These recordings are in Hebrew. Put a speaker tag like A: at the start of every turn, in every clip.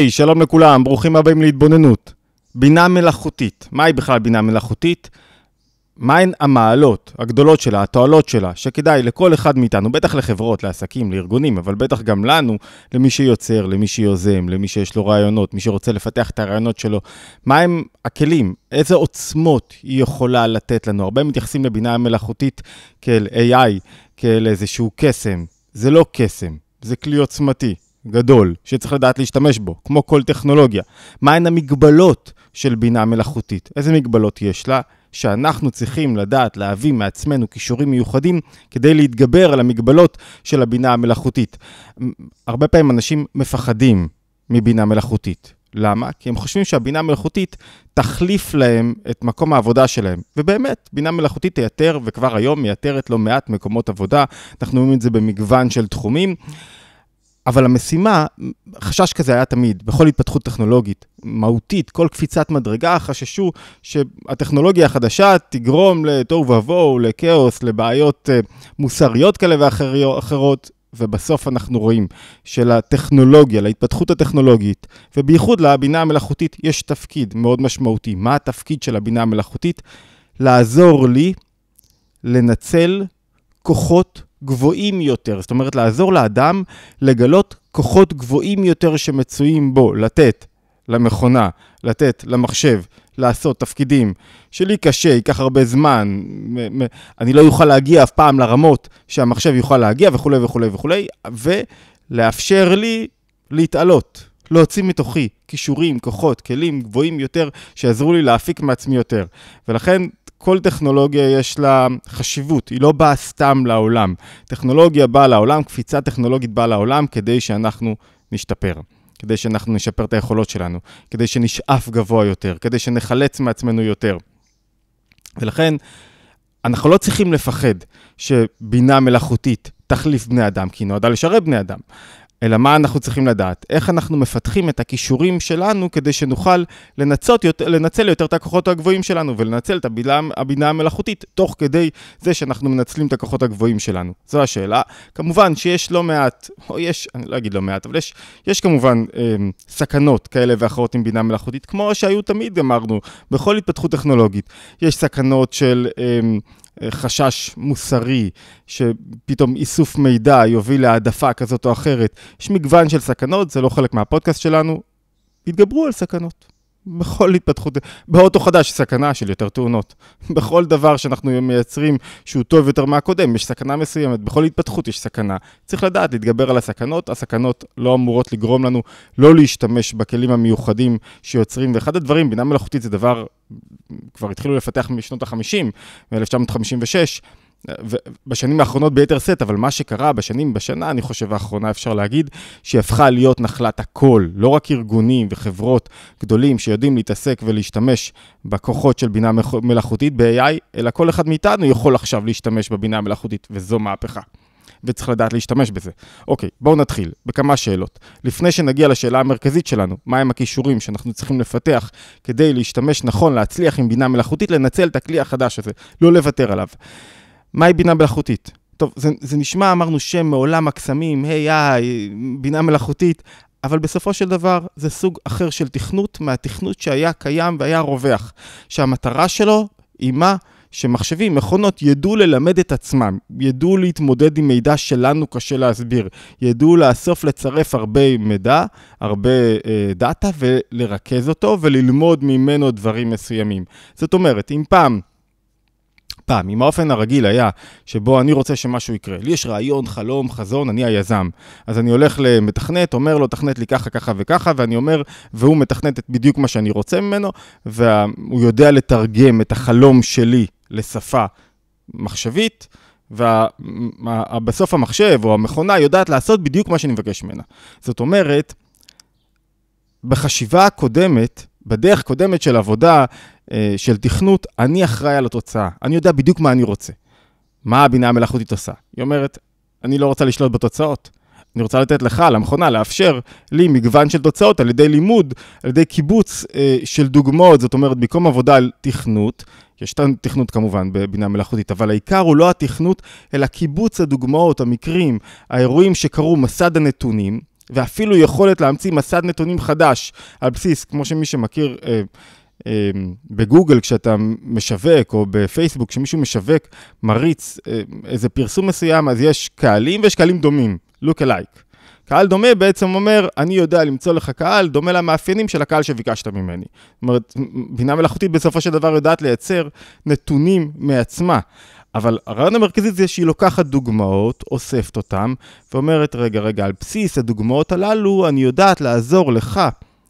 A: היי, אוקיי, hey, שלום לכולם, ברוכים הבאים להתבוננות. בינה מלאכותית, מהי בכלל בינה מלאכותית? מהן המעלות הגדולות שלה, התועלות שלה, שכדאי לכל אחד מאיתנו, בטח לחברות, לעסקים, לארגונים, אבל בטח גם לנו, למי שיוצר, למי שיוזם, למי שיש לו רעיונות, מי שרוצה לפתח את הרעיונות שלו, מהם הכלים, איזה עוצמות היא יכולה לתת לנו. הרבה מתייחסים לבינה מלאכותית כאל AI, כאל איזשהו קסם. זה לא קסם, זה כלי עוצמתי, גדול, שצריך לדעת להשתמש בו, כמו כל טכנולוגיה. מהן המגבלות של בינה מלאכותית? איזה מגבלות יש לה? שאנחנו צריכים לדעת להביא מעצמנו כישורים מיוחדים כדי להתגבר על המגבלות של הבינה המלאכותית. הרבה פעמים אנשים מפחדים מבינה מלאכותית. למה? כי הם חושבים שהבינה המלאכותית תחליף להם את מקום העבודה שלהם. ובאמת, בינה מלאכותית תייתר, וכבר היום מייתרת לא מעט מקומות עבודה. אנחנו רואים את זה במגוון של תחומים. אבל המשימה, חשש כזה היה תמיד, בכל התפתחות טכנולוגית, מהותית, כל קפיצת מדרגה, חששו שהטכנולוגיה החדשה תגרום לתוהו ובוהו, לכאוס, לבעיות אה, מוסריות כאלה ואחרות, ובסוף אנחנו רואים שלטכנולוגיה, להתפתחות הטכנולוגית, ובייחוד לבינה המלאכותית, יש תפקיד מאוד משמעותי. מה התפקיד של הבינה המלאכותית? לעזור לי לנצל כוחות גבוהים יותר. זאת אומרת, לעזור לאדם לגלות כוחות גבוהים יותר שמצויים בו, לתת למכונה, לתת למחשב, לעשות תפקידים שלי קשה, ייקח הרבה זמן, אני לא יוכל להגיע אף פעם לרמות שהמחשב יוכל להגיע וכולי וכולי וכולי, ולאפשר לי להתעלות, להוציא מתוכי כישורים, כוחות, כלים גבוהים יותר שיעזרו לי להפיק מעצמי יותר. ולכן כל טכנולוגיה יש לה חשיבות, היא לא באה סתם לעולם. טכנולוגיה באה לעולם, קפיצה טכנולוגית באה לעולם כדי שאנחנו נשתפר. כדי שאנחנו נשפר את היכולות שלנו, כדי שנשאף גבוה יותר, כדי שנחלץ מעצמנו יותר. ולכן, אנחנו לא צריכים לפחד שבינה מלאכותית תחליף בני אדם, כי היא נועדה לשרת בני אדם. אלא מה אנחנו צריכים לדעת? איך אנחנו מפתחים את הכישורים שלנו כדי שנוכל לנצות יותר, לנצל יותר את הכוחות הגבוהים שלנו ולנצל את הבינה, הבינה המלאכותית תוך כדי זה שאנחנו מנצלים את הכוחות הגבוהים שלנו. זו השאלה. כמובן שיש לא מעט, או יש, אני לא אגיד לא מעט, אבל יש, יש כמובן אה, סכנות כאלה ואחרות עם בינה מלאכותית, כמו שהיו תמיד, אמרנו, בכל התפתחות טכנולוגית. יש סכנות של... אה, חשש מוסרי, שפתאום איסוף מידע יוביל להעדפה כזאת או אחרת. יש מגוון של סכנות, זה לא חלק מהפודקאסט שלנו. התגברו על סכנות. בכל התפתחות, באוטו חדש, יש סכנה של יותר תאונות. בכל דבר שאנחנו מייצרים שהוא טוב יותר מהקודם, יש סכנה מסוימת, בכל התפתחות יש סכנה. צריך לדעת להתגבר על הסכנות, הסכנות לא אמורות לגרום לנו לא להשתמש בכלים המיוחדים שיוצרים, ואחד הדברים, בינה מלאכותית זה דבר, כבר התחילו לפתח משנות ה-50, מ-1956, בשנים האחרונות ביתר סט, אבל מה שקרה בשנים, בשנה, אני חושב האחרונה אפשר להגיד, שהיא הפכה להיות נחלת הכל, לא רק ארגונים וחברות גדולים שיודעים להתעסק ולהשתמש בכוחות של בינה מלאכותית ב-AI, אלא כל אחד מאיתנו יכול עכשיו להשתמש בבינה המלאכותית, וזו מהפכה. וצריך לדעת להשתמש בזה. אוקיי, בואו נתחיל בכמה שאלות. לפני שנגיע לשאלה המרכזית שלנו, מהם הכישורים שאנחנו צריכים לפתח כדי להשתמש נכון, להצליח עם בינה מלאכותית, לנצל את הכלי החדש הזה, לא לוותר עליו. מהי בינה מלאכותית? טוב, זה, זה נשמע, אמרנו, שם מעולם הקסמים, היי, היי, בינה מלאכותית, אבל בסופו של דבר זה סוג אחר של תכנות מהתכנות שהיה קיים והיה רווח, שהמטרה שלו היא מה? שמחשבים, מכונות, ידעו ללמד את עצמם, ידעו להתמודד עם מידע שלנו קשה להסביר, ידעו לאסוף, לצרף הרבה מידע, הרבה אה, דאטה, ולרכז אותו וללמוד ממנו דברים מסוימים. זאת אומרת, אם פעם פעם, אם האופן הרגיל היה שבו אני רוצה שמשהו יקרה, לי יש רעיון, חלום, חזון, אני היזם. אז אני הולך למתכנת, אומר לו, תכנת לי ככה, ככה וככה, ואני אומר, והוא מתכנת את בדיוק מה שאני רוצה ממנו, והוא יודע לתרגם את החלום שלי לשפה מחשבית. ובסוף המחשב או המכונה יודעת לעשות בדיוק מה שאני מבקש ממנה. זאת אומרת, בחשיבה הקודמת, בדרך קודמת של עבודה, אה, של תכנות, אני אחראי על התוצאה. אני יודע בדיוק מה אני רוצה. מה הבינה המלאכותית עושה? היא אומרת, אני לא רוצה לשלוט בתוצאות. אני רוצה לתת לך, למכונה, לאפשר לי מגוון של תוצאות על ידי לימוד, על ידי קיבוץ אה, של דוגמאות, זאת אומרת, במקום עבודה על תכנות, יש תכנות כמובן בבינה מלאכותית, אבל העיקר הוא לא התכנות, אלא קיבוץ הדוגמאות, המקרים, האירועים שקרו, מסד הנתונים, ואפילו יכולת להמציא מסד נתונים חדש על בסיס, כמו שמי שמכיר... אה, אה, בגוגל כשאתה משווק, או בפייסבוק, כשמישהו משווק, מריץ אה, איזה פרסום מסוים, אז יש קהלים ויש קהלים דומים, look alike. קהל דומה בעצם אומר, אני יודע למצוא לך קהל דומה למאפיינים של הקהל שביקשת ממני. זאת אומרת, בינה מלאכותית בסופו של דבר יודעת לייצר נתונים מעצמה. אבל הרעיון המרכזי זה שהיא לוקחת דוגמאות, אוספת אותן, ואומרת, רגע, רגע, על בסיס הדוגמאות הללו, אני יודעת לעזור לך.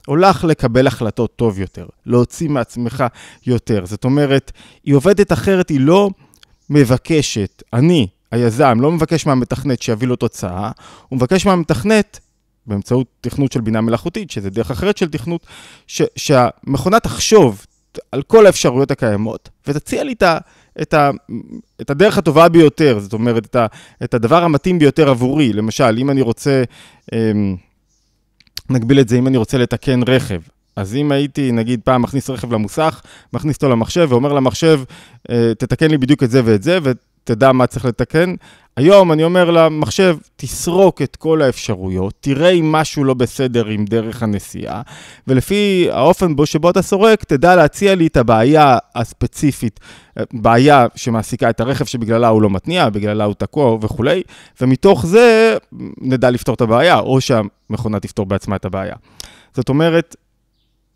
A: או לך לקבל החלטות טוב יותר, להוציא מעצמך יותר. זאת אומרת, היא עובדת אחרת, היא לא מבקשת, אני, היזם, לא מבקש מהמתכנת שיביא לו תוצאה, הוא מבקש מהמתכנת, באמצעות תכנות של בינה מלאכותית, שזה דרך אחרת של תכנות, ש- שהמכונה תחשוב על כל האפשרויות הקיימות, ותציע לי את ה... את, ה, את הדרך הטובה ביותר, זאת אומרת, את, ה, את הדבר המתאים ביותר עבורי. למשל, אם אני רוצה, אמ, נגביל את זה, אם אני רוצה לתקן רכב, אז אם הייתי, נגיד, פעם מכניס רכב למוסך, מכניס אותו למחשב ואומר למחשב, אה, תתקן לי בדיוק את זה ואת זה, ות... תדע מה צריך לתקן. היום אני אומר למחשב, תסרוק את כל האפשרויות, תראה אם משהו לא בסדר עם דרך הנסיעה, ולפי האופן בו שבו אתה סורק, תדע להציע לי את הבעיה הספציפית, אה, בעיה שמעסיקה את הרכב שבגללה הוא לא מתניע, בגללה הוא תקוע וכולי, ומתוך זה נדע לפתור את הבעיה, או שהמכונה תפתור בעצמה את הבעיה. זאת אומרת,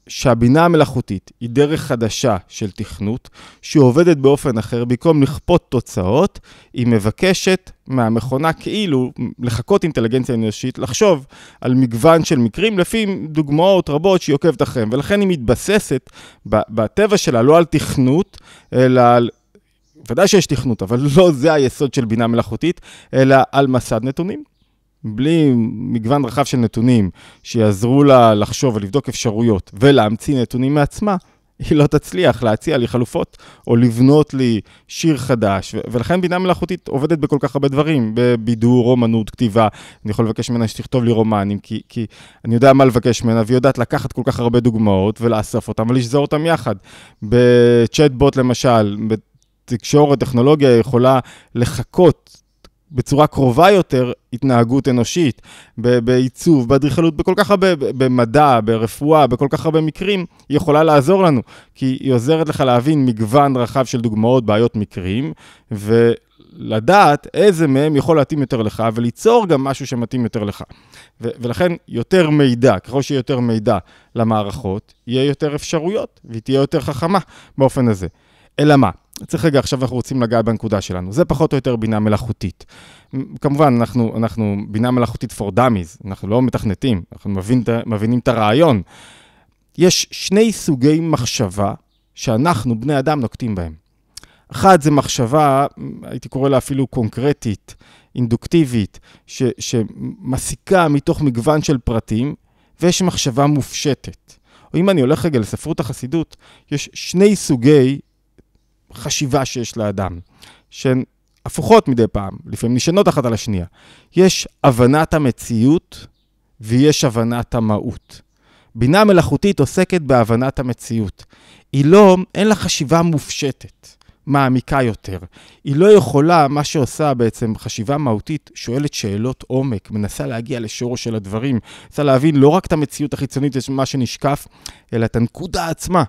A: שהבינה המלאכותית היא דרך חדשה של תכנות, שעובדת באופן אחר, במקום לכפות תוצאות, היא מבקשת מהמכונה כאילו לחכות אינטליגנציה אנושית, לחשוב על מגוון של מקרים, לפי דוגמאות רבות שהיא עוקבת אחריהם, ולכן היא מתבססת בטבע שלה לא על תכנות, אלא על... ודאי שיש תכנות, אבל לא זה היסוד של בינה מלאכותית, אלא על מסד נתונים. בלי מגוון רחב של נתונים שיעזרו לה לחשוב ולבדוק אפשרויות ולהמציא נתונים מעצמה, היא לא תצליח להציע לי חלופות או לבנות לי שיר חדש. ולכן בינה מלאכותית עובדת בכל כך הרבה דברים, בבידור, אומנות, כתיבה. אני יכול לבקש ממנה שתכתוב לי רומנים, כי, כי אני יודע מה לבקש ממנה, והיא יודעת לקחת כל כך הרבה דוגמאות ולאסוף אותן ולשזור אותן יחד. בצ'טבוט למשל, בתקשורת, טכנולוגיה יכולה לחכות בצורה קרובה יותר התנהגות אנושית, בעיצוב, באדריכלות, בכל כך הרבה, במדע, ברפואה, בכל כך הרבה מקרים, היא יכולה לעזור לנו, כי היא עוזרת לך להבין מגוון רחב של דוגמאות, בעיות, מקרים, ו... לדעת איזה מהם יכול להתאים יותר לך וליצור גם משהו שמתאים יותר לך. ו- ולכן יותר מידע, ככל שיהיה יותר מידע למערכות, יהיה יותר אפשרויות והיא תהיה יותר חכמה באופן הזה. אלא מה? צריך רגע, עכשיו אנחנו רוצים לגעת בנקודה שלנו. זה פחות או יותר בינה מלאכותית. כמובן, אנחנו, אנחנו בינה מלאכותית for dummies, אנחנו לא מתכנתים, אנחנו מבין, מבינים את הרעיון. יש שני סוגי מחשבה שאנחנו, בני אדם, נוקטים בהם. אחת זה מחשבה, הייתי קורא לה אפילו קונקרטית, אינדוקטיבית, ש, שמסיקה מתוך מגוון של פרטים, ויש מחשבה מופשטת. או אם אני הולך רגע לספרות החסידות, יש שני סוגי חשיבה שיש לאדם, שהן הפוכות מדי פעם, לפעמים נשענות אחת על השנייה. יש הבנת המציאות ויש הבנת המהות. בינה מלאכותית עוסקת בהבנת המציאות. היא לא, אין לה חשיבה מופשטת, מעמיקה יותר. היא לא יכולה, מה שעושה בעצם חשיבה מהותית, שואלת שאלות עומק, מנסה להגיע לשורו של הדברים, מנסה להבין לא רק את המציאות החיצונית, את מה שנשקף, אלא את הנקודה עצמה,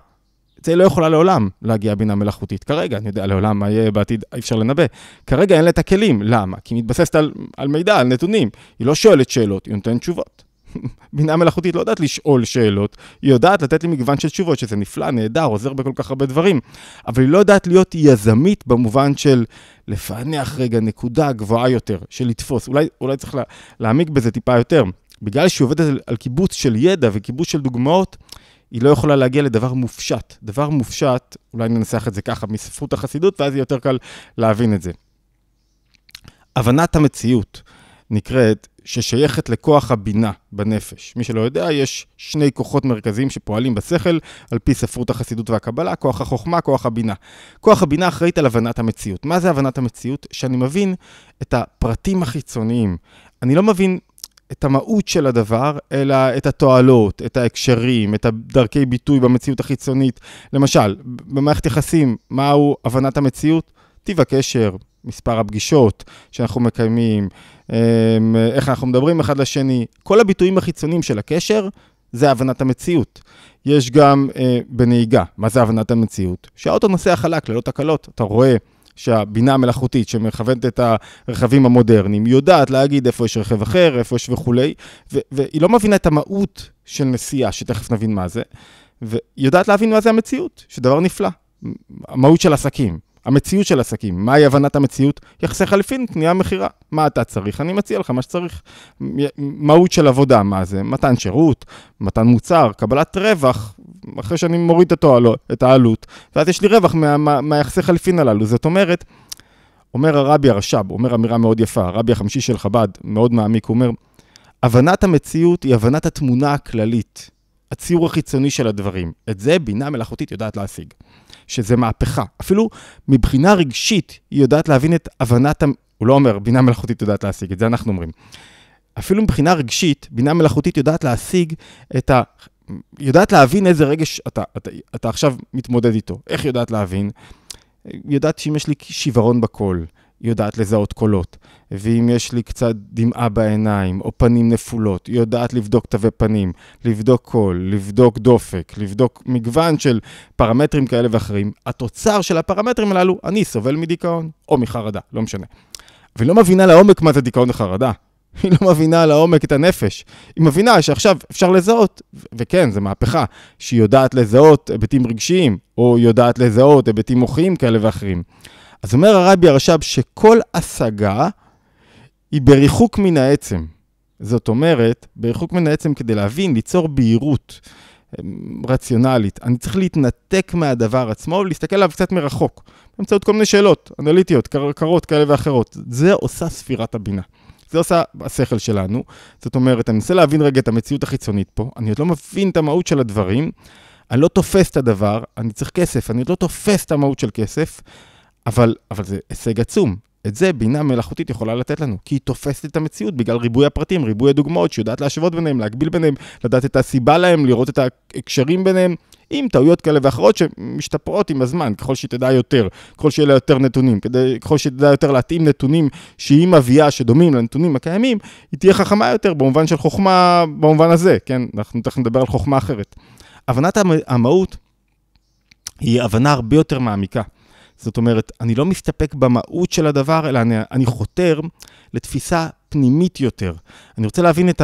A: זה לא יכולה לעולם להגיע בינה מלאכותית. כרגע, אני יודע לעולם מה יהיה בעתיד, אי אפשר לנבא. כרגע אין לה את הכלים, למה? כי היא מתבססת על, על מידע, על נתונים. היא לא שואלת שאלות, היא נותנת תשובות. בינה מלאכותית לא יודעת לשאול שאלות, היא יודעת לתת לי מגוון של תשובות, שזה נפלא, נהדר, עוזר בכל כך הרבה דברים, אבל היא לא יודעת להיות יזמית במובן של לפענח רגע נקודה גבוהה יותר, של לתפוס. אולי, אולי צריך לה, להעמיק בזה טיפה יותר. בגלל שהיא עובדת על, על קיבוץ של ידע וקיבוץ של דוגמאות, היא לא יכולה להגיע לדבר מופשט. דבר מופשט, אולי ננסח את זה ככה מספרות החסידות, ואז יהיה יותר קל להבין את זה. הבנת המציאות נקראת ששייכת לכוח הבינה בנפש. מי שלא יודע, יש שני כוחות מרכזיים שפועלים בשכל, על פי ספרות החסידות והקבלה, כוח החוכמה, כוח הבינה. כוח הבינה אחראית על הבנת המציאות. מה זה הבנת המציאות? שאני מבין את הפרטים החיצוניים. אני לא מבין את המהות של הדבר, אלא את התועלות, את ההקשרים, את הדרכי ביטוי במציאות החיצונית. למשל, במערכת יחסים, מהו הבנת המציאות? טיב הקשר, מספר הפגישות שאנחנו מקיימים, אמ, איך אנחנו מדברים אחד לשני, כל הביטויים החיצוניים של הקשר, זה הבנת המציאות. יש גם אה, בנהיגה, מה זה הבנת המציאות? שהאוטו נוסע חלק ללא תקלות, אתה רואה שהבינה המלאכותית שמכוונת את הרכבים המודרניים יודעת להגיד איפה יש רכב אחר, איפה יש וכולי, ו- והיא לא מבינה את המהות של נסיעה, שתכף נבין מה זה, ויודעת להבין מה זה המציאות, שדבר נפלא. המהות של עסקים, המציאות של עסקים, מהי הבנת המציאות? יחסי חליפין, קנייה, מכירה. מה אתה צריך? אני מציע לך מה שצריך. מהות של עבודה, מה זה? מתן שירות, מתן מוצר, קבלת רווח, אחרי שאני מוריד את, התועלו, את העלות, ואז יש לי רווח מה, מה, מהיחסי חליפין הללו. זאת אומרת, אומר הרבי הרש"ב, אומר אמירה מאוד יפה, הרבי החמישי של חב"ד, מאוד מעמיק, הוא אומר, הבנת המציאות היא הבנת התמונה הכללית, הציור החיצוני של הדברים. את זה בינה מלאכותית יודעת להשיג, שזה מהפכה. אפילו מבחינה רגשית היא יודעת להבין את הבנת, הוא לא אומר, בינה מלאכותית יודעת להשיג, את זה אנחנו אומרים. אפילו מבחינה רגשית, בינה מלאכותית יודעת להשיג את ה, יודעת להבין איזה רגש אתה, אתה, אתה עכשיו מתמודד איתו. איך יודעת להבין? יודעת שאם יש לי שיוורון בקול, יודעת לזהות קולות, ואם יש לי קצת דמעה בעיניים או פנים נפולות, יודעת לבדוק תווי פנים, לבדוק קול, לבדוק דופק, לבדוק מגוון של פרמטרים כאלה ואחרים. התוצר של הפרמטרים הללו, אני סובל מדיכאון או מחרדה, לא משנה. ולא מבינה לעומק מה זה דיכאון וחרדה. היא לא מבינה לעומק את הנפש. היא מבינה שעכשיו אפשר לזהות, וכן, זו מהפכה, שהיא יודעת לזהות היבטים רגשיים, או יודעת לזהות היבטים מוחיים כאלה ואחרים. אז אומר הרבי הרש"ב שכל השגה היא בריחוק מן העצם. זאת אומרת, בריחוק מן העצם כדי להבין, ליצור בהירות אמ, רציונלית. אני צריך להתנתק מהדבר עצמו ולהסתכל עליו קצת מרחוק, באמצעות כל מיני שאלות אנליטיות, קרות כאלה ואחרות. זה עושה ספירת הבינה. זה עושה השכל שלנו. זאת אומרת, אני מנסה להבין רגע את המציאות החיצונית פה, אני עוד לא מבין את המהות של הדברים, אני לא תופס את הדבר, אני צריך כסף, אני עוד לא תופס את המהות של כסף, אבל, אבל זה הישג עצום. את זה בינה מלאכותית יכולה לתת לנו, כי היא תופסת את המציאות בגלל ריבוי הפרטים, ריבוי הדוגמאות, שיודעת להשוות ביניהם, להגביל ביניהם, לדעת את הסיבה להם, לראות את ההקשרים ביניהם. עם טעויות כאלה ואחרות שמשתפרות עם הזמן, ככל שהיא תדע יותר, ככל שיהיה לה יותר נתונים, כדי, ככל שהיא תדע יותר להתאים נתונים שהיא מביאה, שדומים לנתונים הקיימים, היא תהיה חכמה יותר במובן של חוכמה, במובן הזה, כן? אנחנו תכף נדבר על חוכמה אחרת. הבנת המהות היא הבנה הרבה יותר מעמיקה. זאת אומרת, אני לא מסתפק במהות של הדבר, אלא אני, אני חותר לתפיסה פנימית יותר. אני רוצה להבין את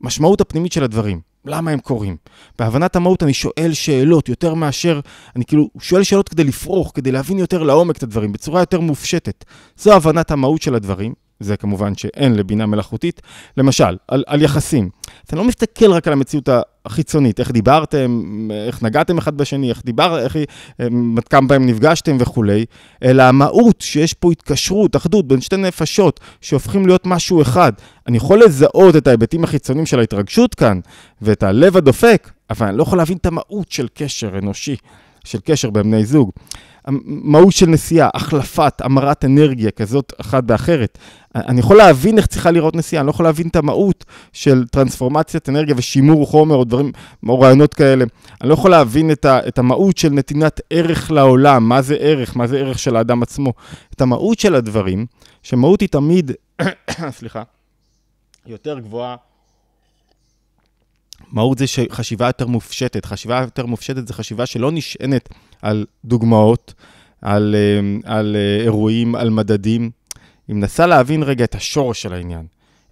A: המשמעות הפנימית של הדברים. למה הם קורים. בהבנת המהות אני שואל שאלות יותר מאשר, אני כאילו שואל שאלות כדי לפרוך, כדי להבין יותר לעומק את הדברים, בצורה יותר מופשטת. זו הבנת המהות של הדברים, זה כמובן שאין לבינה מלאכותית. למשל, על, על יחסים. אתה לא מסתכל רק על המציאות החיצונית, איך דיברתם, איך נגעתם אחד בשני, איך דיברתם, איך, אה, עד כמה פעמים נפגשתם וכולי, אלא המהות שיש פה התקשרות, אחדות בין שתי נפשות שהופכים להיות משהו אחד. אני יכול לזהות את ההיבטים החיצוניים של ההתרגשות כאן ואת הלב הדופק, אבל אני לא יכול להבין את המהות של קשר אנושי, של קשר בין בני זוג. מהות של נסיעה, החלפת, המרת אנרגיה כזאת אחת באחרת. אני יכול להבין איך צריכה לראות נסיעה, אני לא יכול להבין את המהות של טרנספורמציית אנרגיה ושימור חומר או דברים, או רעיונות כאלה. אני לא יכול להבין את, ה, את המהות של נתינת ערך לעולם, מה זה ערך, מה זה ערך של האדם עצמו. את המהות של הדברים, שמהות היא תמיד, סליחה, יותר גבוהה מהות זה חשיבה יותר מופשטת. חשיבה יותר מופשטת זה חשיבה שלא נשענת על דוגמאות, על, אמ, על אה, אירועים, על מדדים. היא מנסה להבין רגע את השורש של העניין,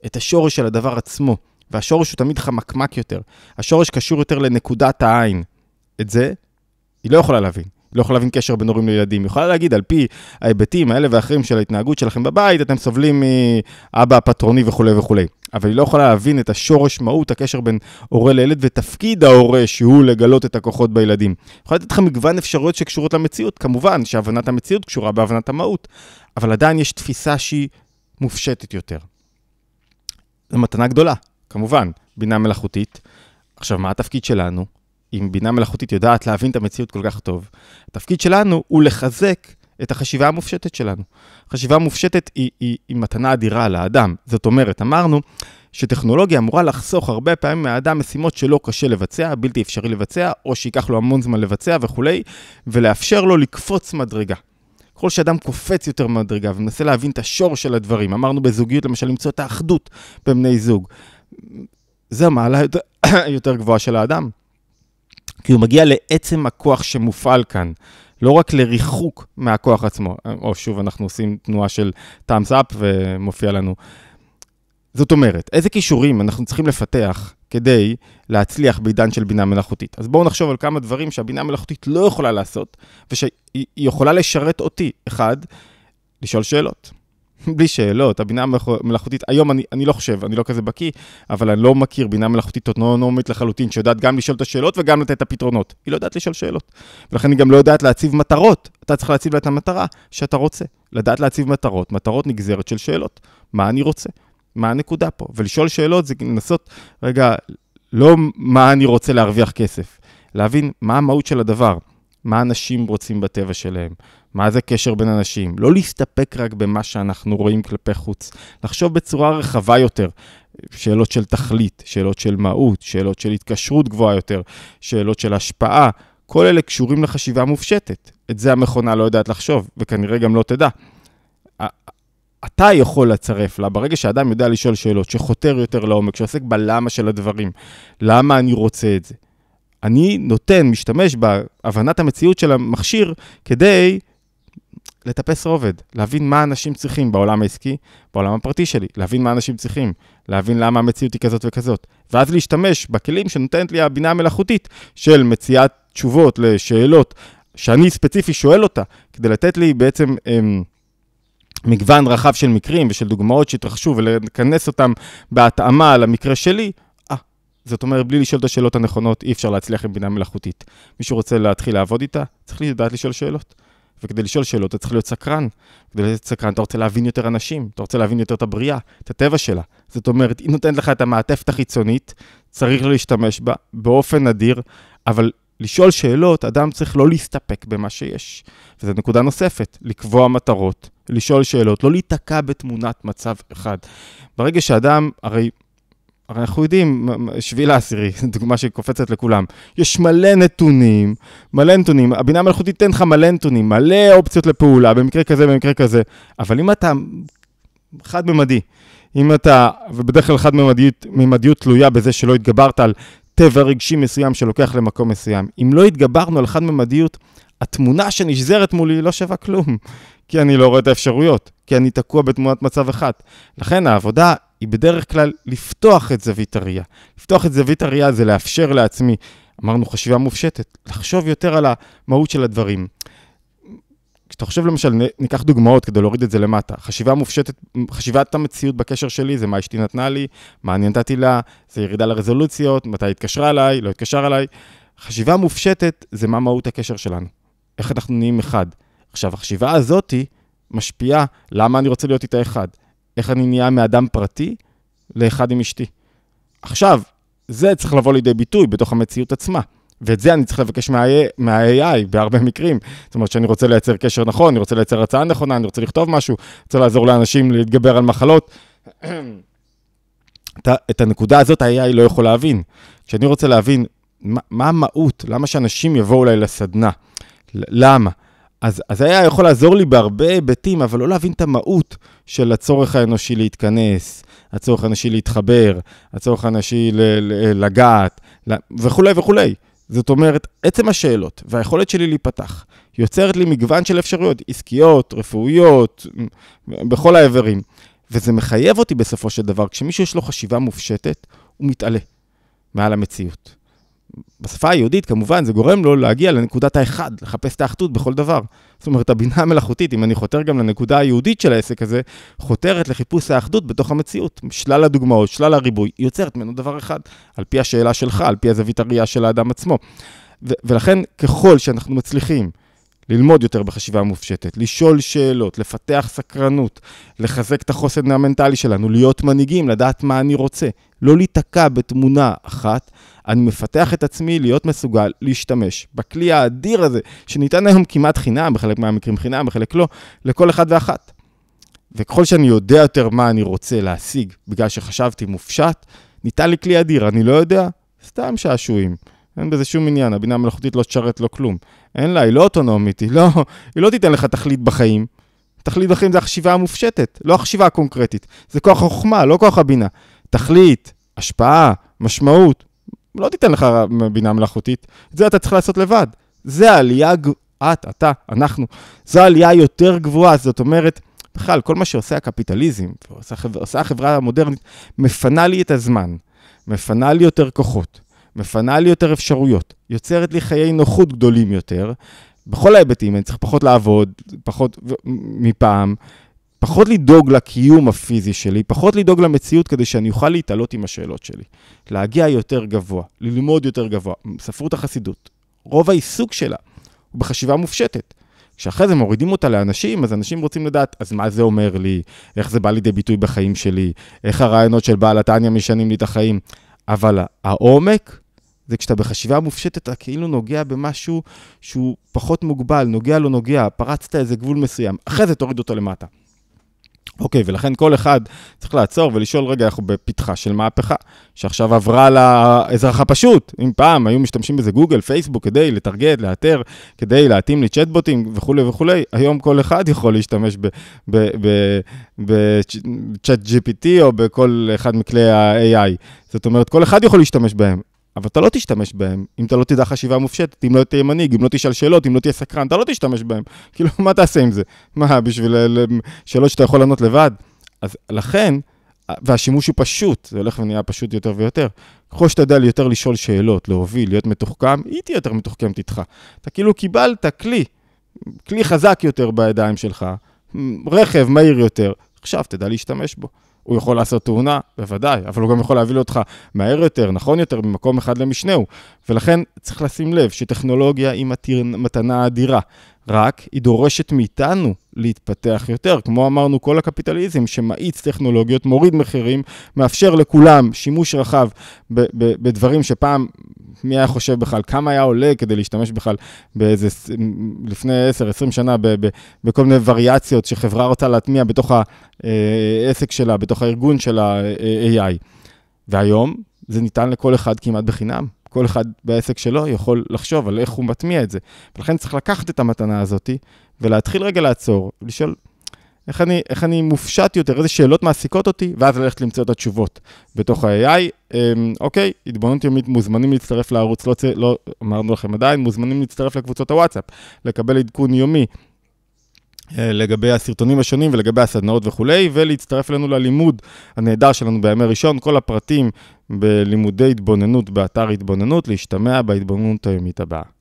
A: את השורש של הדבר עצמו, והשורש הוא תמיד חמקמק יותר. השורש קשור יותר לנקודת העין. את זה היא לא יכולה להבין. לא יכולה להבין קשר בין הורים לילדים. יכולה להגיד, על פי ההיבטים האלה ואחרים של ההתנהגות שלכם בבית, אתם סובלים מאבא הפטרוני וכולי וכולי. אבל היא לא יכולה להבין את השורש מהות, הקשר בין הורה לילד ותפקיד ההורה, שהוא לגלות את הכוחות בילדים. אני יכול לתת לך מגוון אפשרויות שקשורות למציאות, כמובן שהבנת המציאות קשורה בהבנת המהות, אבל עדיין יש תפיסה שהיא מופשטת יותר. זו מתנה גדולה, כמובן, בינה מלאכותית. עכשיו, מה התפקיד שלנו? אם בינה מלאכותית יודעת להבין את המציאות כל כך טוב, התפקיד שלנו הוא לחזק את החשיבה המופשטת שלנו. חשיבה מופשטת היא, היא, היא מתנה אדירה לאדם. זאת אומרת, אמרנו שטכנולוגיה אמורה לחסוך הרבה פעמים מהאדם משימות שלא קשה לבצע, בלתי אפשרי לבצע, או שייקח לו המון זמן לבצע וכולי, ולאפשר לו לקפוץ מדרגה. ככל שאדם קופץ יותר מדרגה ומנסה להבין את השור של הדברים, אמרנו בזוגיות למשל למצוא את האחדות בבני זוג, זה המעלה יותר, יותר גבוהה של האדם. כי הוא מגיע לעצם הכוח שמופעל כאן, לא רק לריחוק מהכוח עצמו. או שוב, אנחנו עושים תנועה של טאמס אפ ומופיע לנו. זאת אומרת, איזה כישורים אנחנו צריכים לפתח כדי להצליח בעידן של בינה מלאכותית? אז בואו נחשוב על כמה דברים שהבינה המלאכותית לא יכולה לעשות, ושהיא יכולה לשרת אותי. אחד, לשאול שאלות. בלי שאלות, הבינה המלאכותית, היום אני, אני לא חושב, אני לא כזה בקיא, אבל אני לא מכיר בינה מלאכותית אוטונומית לחלוטין, שיודעת גם לשאול את השאלות וגם לתת את הפתרונות. היא לא יודעת לשאול שאלות. ולכן היא גם לא יודעת להציב מטרות. אתה צריך להציב לה את המטרה שאתה רוצה. לדעת להציב מטרות, מטרות נגזרת של שאלות. מה אני רוצה? מה הנקודה פה? ולשאול שאלות זה לנסות, רגע, לא מה אני רוצה להרוויח כסף, להבין מה המהות של הדבר. מה אנשים רוצים בטבע שלהם, מה זה קשר בין אנשים, לא להסתפק רק במה שאנחנו רואים כלפי חוץ, לחשוב בצורה רחבה יותר, שאלות של תכלית, שאלות של מהות, שאלות של התקשרות גבוהה יותר, שאלות של השפעה, כל אלה קשורים לחשיבה מופשטת. את זה המכונה לא יודעת לחשוב, וכנראה גם לא תדע. אתה יכול לצרף לה, ברגע שאדם יודע לשאול שאלות, שחותר יותר לעומק, שעוסק בלמה של הדברים, למה אני רוצה את זה, אני נותן, משתמש בהבנת המציאות של המכשיר כדי לטפס רובד, להבין מה אנשים צריכים בעולם העסקי, בעולם הפרטי שלי, להבין מה אנשים צריכים, להבין למה המציאות היא כזאת וכזאת, ואז להשתמש בכלים שנותנת לי הבינה המלאכותית של מציאת תשובות לשאלות שאני ספציפי שואל אותה, כדי לתת לי בעצם... אמ, מגוון רחב של מקרים ושל דוגמאות שהתרחשו ולכנס אותם בהתאמה למקרה שלי, זאת אומרת, בלי לשאול את השאלות הנכונות, אי אפשר להצליח עם בינה מלאכותית. מישהו רוצה להתחיל לעבוד איתה, צריך לדעת לשאול שאלות. וכדי לשאול שאלות, אתה צריך להיות סקרן. כדי להיות סקרן, אתה רוצה להבין יותר אנשים, אתה רוצה להבין יותר את הבריאה, את הטבע שלה. זאת אומרת, היא נותנת לך את המעטפת החיצונית, צריך לא להשתמש בה באופן נדיר, אבל לשאול שאלות, אדם צריך לא להסתפק במה שיש. וזו נקודה נוספת, לקבוע מטרות, לשאול שאלות, לא להיתקע בתמונת מצב אחד. ברגע שאדם, הרי הרי אנחנו יודעים, שביעי לעשירי, דוגמה שקופצת לכולם. יש מלא נתונים, מלא נתונים. הבינה המלאכותית תיתן לך מלא נתונים, מלא אופציות לפעולה, במקרה כזה, במקרה כזה. אבל אם אתה חד-ממדי, אם אתה, ובדרך כלל חד-ממדיות תלויה בזה שלא התגברת על טבע רגשי מסוים שלוקח למקום מסוים. אם לא התגברנו על חד-ממדיות, התמונה שנשזרת מולי לא שווה כלום. כי אני לא רואה את האפשרויות, כי אני תקוע בתמונת מצב אחת. לכן העבודה היא בדרך כלל לפתוח את זווית הראייה. לפתוח את זווית הראייה זה לאפשר לעצמי, אמרנו חשיבה מופשטת, לחשוב יותר על המהות של הדברים. כשאתה חושב למשל, ניקח דוגמאות כדי להוריד את זה למטה. חשיבה מופשטת, חשיבת המציאות בקשר שלי, זה מה אשתי נתנה לי, מה אני נתתי לה, זה ירידה לרזולוציות, מתי התקשרה אליי, לא התקשר אליי. חשיבה מופשטת זה מה מהות הקשר שלנו, איך אנחנו נהיים אחד. עכשיו, החשיבה הזאתי משפיעה למה אני רוצה להיות איתה אחד. איך אני נהיה מאדם פרטי לאחד עם אשתי. עכשיו, זה צריך לבוא לידי ביטוי בתוך המציאות עצמה. ואת זה אני צריך לבקש מה-AI בהרבה מקרים. זאת אומרת, שאני רוצה לייצר קשר נכון, אני רוצה לייצר הצעה נכונה, אני רוצה לכתוב משהו, רוצה לעזור לאנשים להתגבר על מחלות. את הנקודה הזאת ה-AI לא יכול להבין. כשאני רוצה להבין מה, מה המהות, למה שאנשים יבואו אליי לסדנה, למה? אז זה היה יכול לעזור לי בהרבה היבטים, אבל לא להבין את המהות של הצורך האנושי להתכנס, הצורך האנושי להתחבר, הצורך האנושי לגעת, וכולי וכולי. זאת אומרת, עצם השאלות והיכולת שלי להיפתח יוצרת לי מגוון של אפשרויות עסקיות, רפואיות, בכל האיברים. וזה מחייב אותי בסופו של דבר, כשמישהו יש לו חשיבה מופשטת, הוא מתעלה מעל המציאות. בשפה היהודית, כמובן, זה גורם לו להגיע לנקודת האחד, לחפש את האחדות בכל דבר. זאת אומרת, הבינה המלאכותית, אם אני חותר גם לנקודה היהודית של העסק הזה, חותרת לחיפוש האחדות בתוך המציאות. שלל הדוגמאות, שלל הריבוי, יוצרת ממנו דבר אחד, על פי השאלה שלך, על פי הזווית הראייה של האדם עצמו. ולכן, ככל שאנחנו מצליחים ללמוד יותר בחשיבה מופשטת, לשאול שאלות, לפתח סקרנות, לחזק את החוסן המנטלי שלנו, להיות מנהיגים, לדעת מה אני רוצה, לא להיתקע בתמונה אחת. אני מפתח את עצמי להיות מסוגל להשתמש בכלי האדיר הזה, שניתן היום כמעט חינם, בחלק מהמקרים חינם, בחלק לא, לכל אחד ואחת. וככל שאני יודע יותר מה אני רוצה להשיג, בגלל שחשבתי מופשט, ניתן לי כלי אדיר, אני לא יודע, סתם שעשועים. אין בזה שום עניין, הבינה המלאכותית לא תשרת לו כלום. אין לה, היא לא אוטונומית, היא לא, היא לא תיתן לך תכלית בחיים. תכלית בחיים זה החשיבה המופשטת, לא החשיבה הקונקרטית. זה כוח החוכמה, לא כוח הבינה. תכלית, השפעה, משמעות, לא תיתן לך בינה מלאכותית. את זה אתה צריך לעשות לבד. זה העלייה, את, אתה, אנחנו, זו העלייה היותר גבוהה, זאת אומרת, בכלל, כל מה שעושה הקפיטליזם, עושה, עושה החברה המודרנית, מפנה לי את הזמן, מפנה לי יותר כוחות. מפנה לי יותר אפשרויות, יוצרת לי חיי נוחות גדולים יותר, בכל ההיבטים, אני צריך פחות לעבוד, פחות מפעם, פחות לדאוג לקיום הפיזי שלי, פחות לדאוג למציאות כדי שאני אוכל להתעלות עם השאלות שלי. להגיע יותר גבוה, ללמוד יותר גבוה. ספרות החסידות, רוב העיסוק שלה הוא בחשיבה מופשטת. כשאחרי זה מורידים אותה לאנשים, אז אנשים רוצים לדעת, אז מה זה אומר לי? איך זה בא לידי ביטוי בחיים שלי? איך הרעיונות של בעל התניא משנים לי את החיים? אבל העומק זה כשאתה בחשיבה מופשטת, אתה כאילו נוגע במשהו שהוא פחות מוגבל, נוגע לא נוגע, פרצת איזה גבול מסוים, אחרי זה תוריד אותו למטה. אוקיי, okay, ולכן כל אחד צריך לעצור ולשאול, רגע, אנחנו בפתחה של מהפכה, שעכשיו עברה לאזרח הפשוט. אם פעם היו משתמשים בזה גוגל, פייסבוק, כדי לטרגט, לאתר, כדי להתאים לצ'טבוטים וכולי וכולי, היום כל אחד יכול להשתמש בצ'אט GPT או בכל אחד מכלי ה-AI. זאת אומרת, כל אחד יכול להשתמש בהם. אבל אתה לא תשתמש בהם. אם אתה לא תדע חשיבה מופשטת, אם לא תהיה מנהיג, אם לא תשאל שאלות, אם לא תהיה סקרן, אתה לא תשתמש בהם. כאילו, מה תעשה עם זה? מה, בשביל אה, שאלות שאתה יכול לענות לבד? אז לכן, והשימוש הוא פשוט, זה הולך ונהיה פשוט יותר ויותר. ככל שאתה יודע יותר לשאול שאלות, להוביל, להיות מתוחכם, היא תהיה יותר מתוחכמת איתך. אתה כאילו קיבלת כלי, כלי חזק יותר בידיים שלך, רכב מהיר יותר, עכשיו תדע להשתמש בו. הוא יכול לעשות תאונה, בוודאי, אבל הוא גם יכול להביא אותך מהר יותר, נכון יותר, ממקום אחד למשנהו. ולכן צריך לשים לב שטכנולוגיה היא מתנה אדירה, רק היא דורשת מאיתנו להתפתח יותר. כמו אמרנו, כל הקפיטליזם שמאיץ טכנולוגיות, מוריד מחירים, מאפשר לכולם שימוש רחב ב- ב- בדברים שפעם, מי היה חושב בכלל, כמה היה עולה כדי להשתמש בכלל באיזה, לפני 10-20 שנה, ב- ב- בכל מיני וריאציות שחברה רוצה להטמיע בתוך אה, העסק שלה, בתוך הארגון של ה אה, AI. והיום זה ניתן לכל אחד כמעט בחינם. כל אחד בעסק שלו יכול לחשוב על איך הוא מטמיע את זה. ולכן צריך לקחת את המתנה הזאת ולהתחיל רגע לעצור, לשאול איך אני, איך אני מופשט יותר, איזה שאלות מעסיקות אותי, ואז ללכת למצוא את התשובות בתוך ה-AI. אמ, אוקיי, התבוננות יומית, מוזמנים להצטרף לערוץ, לא, לא אמרנו לכם עדיין, מוזמנים להצטרף לקבוצות הוואטסאפ, לקבל עדכון יומי אה, לגבי הסרטונים השונים ולגבי הסדנאות וכולי, ולהצטרף אלינו ללימוד הנהדר שלנו בימי ראשון, כל הפרטים בלימודי התבוננות באתר התבוננות, להשתמע בהתבוננות היומית הבאה.